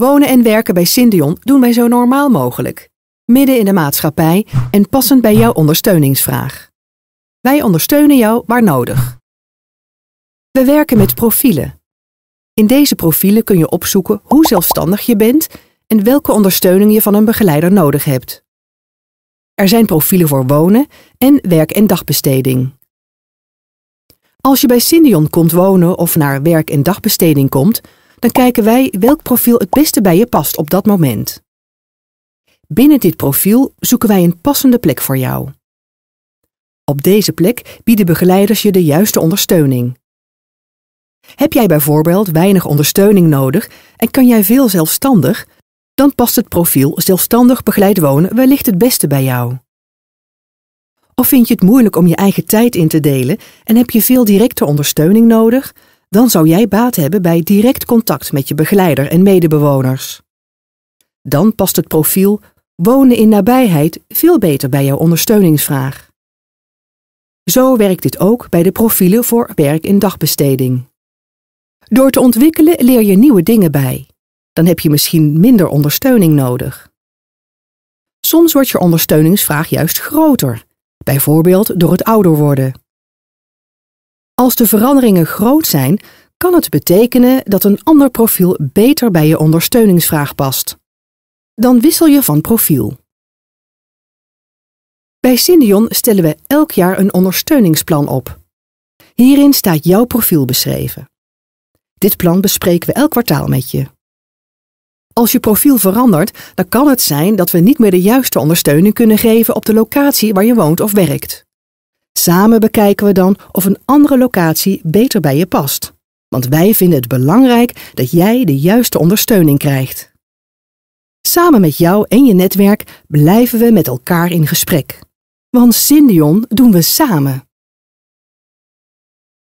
Wonen en werken bij Syndion doen wij zo normaal mogelijk, midden in de maatschappij en passend bij jouw ondersteuningsvraag. Wij ondersteunen jou waar nodig. We werken met profielen. In deze profielen kun je opzoeken hoe zelfstandig je bent en welke ondersteuning je van een begeleider nodig hebt. Er zijn profielen voor wonen en werk- en dagbesteding. Als je bij Syndion komt wonen of naar werk- en dagbesteding komt, dan kijken wij welk profiel het beste bij je past op dat moment. Binnen dit profiel zoeken wij een passende plek voor jou. Op deze plek bieden begeleiders je de juiste ondersteuning. Heb jij bijvoorbeeld weinig ondersteuning nodig en kan jij veel zelfstandig, dan past het profiel zelfstandig begeleid wonen wellicht het beste bij jou. Of vind je het moeilijk om je eigen tijd in te delen en heb je veel directe ondersteuning nodig, dan zou jij baat hebben bij direct contact met je begeleider en medebewoners. Dan past het profiel wonen in nabijheid veel beter bij jouw ondersteuningsvraag. Zo werkt dit ook bij de profielen voor werk in dagbesteding. Door te ontwikkelen leer je nieuwe dingen bij. Dan heb je misschien minder ondersteuning nodig. Soms wordt je ondersteuningsvraag juist groter, bijvoorbeeld door het ouder worden. Als de veranderingen groot zijn, kan het betekenen dat een ander profiel beter bij je ondersteuningsvraag past. Dan wissel je van profiel. Bij Syndion stellen we elk jaar een ondersteuningsplan op. Hierin staat jouw profiel beschreven. Dit plan bespreken we elk kwartaal met je. Als je profiel verandert, dan kan het zijn dat we niet meer de juiste ondersteuning kunnen geven op de locatie waar je woont of werkt. Samen bekijken we dan of een andere locatie beter bij je past. Want wij vinden het belangrijk dat jij de juiste ondersteuning krijgt. Samen met jou en je netwerk blijven we met elkaar in gesprek. Want Syndion doen we samen.